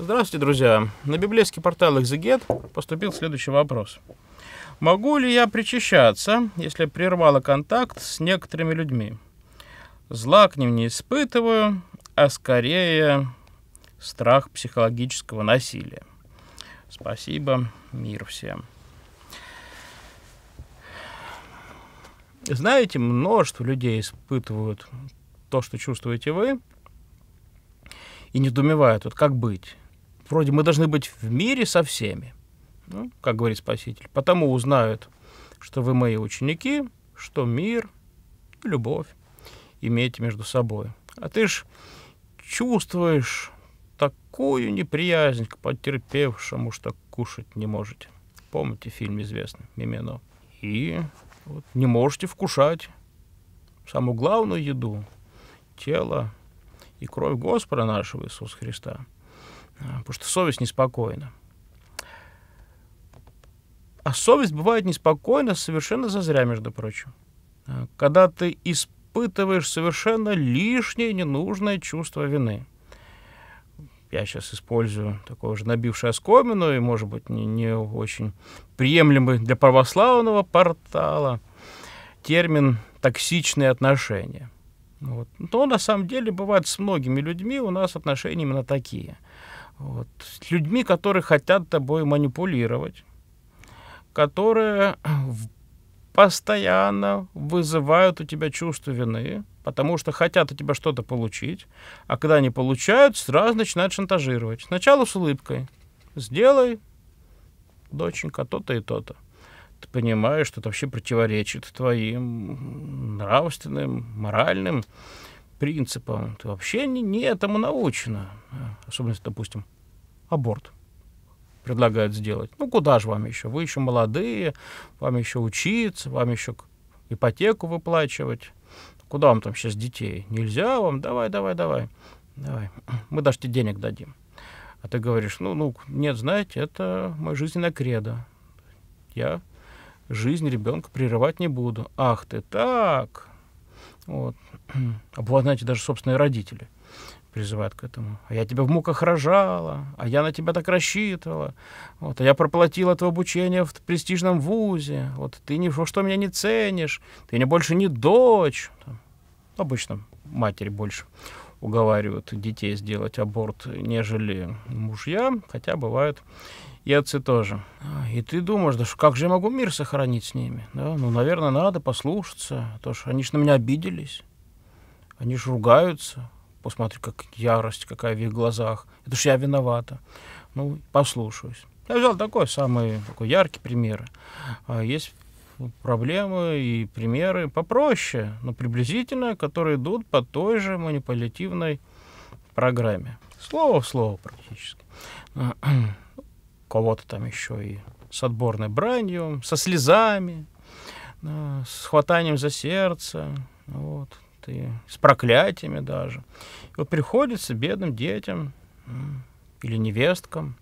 Здравствуйте, друзья! На библейский портал «Экзегет» поступил следующий вопрос. Могу ли я причащаться, если прервала контакт с некоторыми людьми? Зла к ним не испытываю, а скорее страх психологического насилия. Спасибо, мир всем. Знаете, множество людей испытывают то, что чувствуете вы, и недоумевают, вот как быть вроде мы должны быть в мире со всеми, ну, как говорит Спаситель. Потому узнают, что вы мои ученики, что мир, любовь имеете между собой. А ты ж чувствуешь такую неприязнь к потерпевшему, что кушать не можете. Помните фильм известный «Мимино»? И вот, не можете вкушать самую главную еду – тело и кровь Господа нашего Иисуса Христа – потому что совесть неспокойна. А совесть бывает неспокойна совершенно зазря, между прочим. А, когда ты испытываешь совершенно лишнее ненужное чувство вины. Я сейчас использую такое уже набившее оскомину и, может быть, не, не очень приемлемый для православного портала термин «токсичные отношения». Вот. Но на самом деле бывает с многими людьми у нас отношения именно такие – вот. С людьми, которые хотят тобой манипулировать, которые постоянно вызывают у тебя чувство вины, потому что хотят у тебя что-то получить, а когда не получают, сразу начинают шантажировать. Сначала с улыбкой. Сделай, доченька, то-то и то-то. Ты понимаешь, что это вообще противоречит твоим нравственным, моральным принципам. Ты вообще не, не этому научена. Особенно, допустим, аборт предлагают сделать. Ну, куда же вам еще? Вы еще молодые, вам еще учиться, вам еще ипотеку выплачивать. Куда вам там сейчас детей? Нельзя вам? Давай, давай, давай. Давай. Мы даже тебе денег дадим. А ты говоришь, ну, ну, нет, знаете, это моя жизненная кредо. Я жизнь ребенка прерывать не буду. Ах ты так! Вот. А даже собственные родители призывают к этому. А я тебя в муках рожала, а я на тебя так рассчитывала, вот, а я проплатила это обучение в престижном вузе, вот, ты ни во что меня не ценишь, ты мне больше не дочь. Там, обычно матери больше уговаривают детей сделать аборт, нежели мужья, хотя бывают и отцы тоже. А, и ты думаешь, да как же я могу мир сохранить с ними? Да? Ну, наверное, надо послушаться. То что они же на меня обиделись. Они же ругаются. Посмотри, как ярость какая в их глазах. Это ж я виновата. Ну, послушаюсь. Я взял такой самый такой яркий пример. А, есть проблемы и примеры попроще, но приблизительно, которые идут по той же манипулятивной программе. Слово в слово практически. кого-то там еще и с отборной бранью, со слезами, да, э, с хватанием за сердце, вот, и с проклятиями даже. И вот приходится бедным детям или невесткам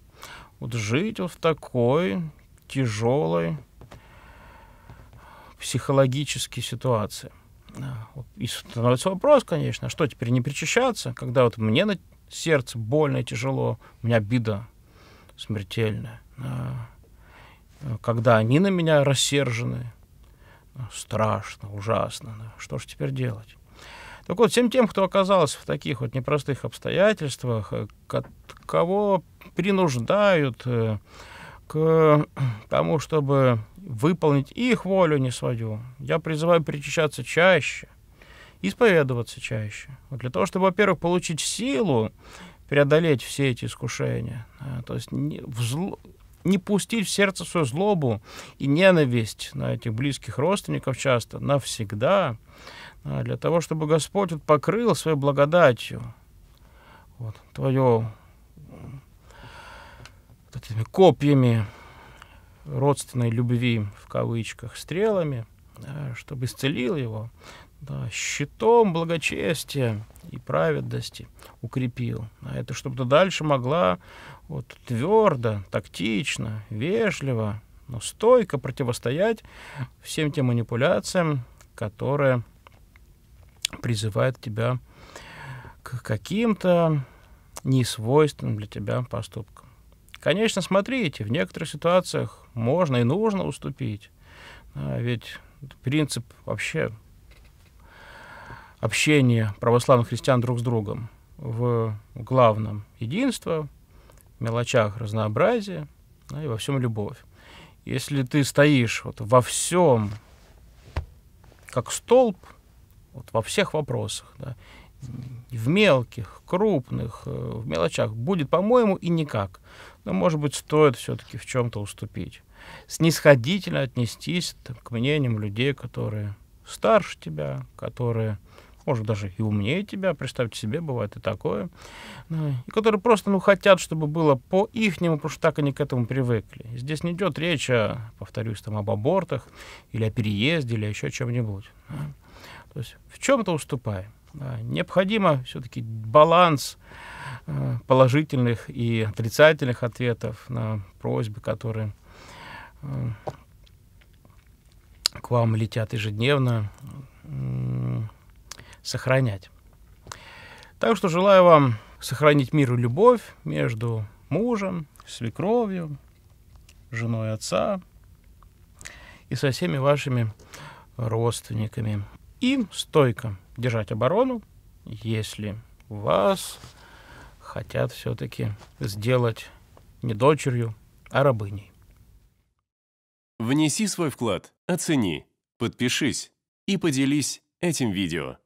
вот жить вот в такой тяжелой психологической ситуации. И становится вопрос, конечно, а что теперь не причащаться, когда вот мне на сердце больно и тяжело, у меня обида смертельное. А, когда они на меня рассержены, а, страшно, ужасно. Что же теперь делать? Так вот, всем тем, кто оказался в таких вот непростых обстоятельствах, э, кого принуждают э, к тому, чтобы выполнить их волю не свою, я призываю причащаться чаще, исповедоваться чаще. Вот для того, чтобы, во-первых, получить силу преодолеть все эти искушения. А, то есть не, взло, не пустить в сердце свою злобу и ненависть на этих близких родственников часто навсегда, а, для того, чтобы Господь вот покрыл своей благодатью вот, твое вот этими копьями родственной любви в кавычках, стрелами – Э, чтобы исцелил его, да, щитом благочестия и праведности укрепил. А это чтобы ты дальше могла вот, твердо, тактично, вежливо, но стойко противостоять всем тем манипуляциям, которые призывают тебя к каким-то несвойственным для тебя поступкам. Конечно, смотрите, в некоторых ситуациях можно и нужно уступить, ведь принцип вообще общения православных христиан друг с другом в главном единство, в мелочах разнообразие да, ну и во всем любовь. Если ты стоишь вот во всем как столб, вот во всех вопросах, да, в мелких, крупных, э, в мелочах будет, по-моему, и никак. Но, может быть, стоит все-таки в чем-то уступить. Снисходительно отнестись там, к мнениям людей, которые старше тебя, которые, может, даже и умнее тебя, представьте себе, бывает и такое, и которые просто ну, хотят, чтобы было по ихнему, потому что так они к этому привыкли. Здесь не идет речь, о, повторюсь, там, об абортах или о переезде или еще чем-нибудь. То есть в чем-то уступаем. Да. Необходимо все-таки баланс э, положительных и отрицательных ответов на просьбы, которые э, к вам летят ежедневно, сохранять. Так что желаю вам сохранить мир и любовь между мужем, свекровью, женой отца и со всеми вашими родственниками. И стойко держать оборону, если вас хотят все-таки сделать не дочерью, а рабыней. Внеси свой вклад, оцени, подпишись и поделись этим видео.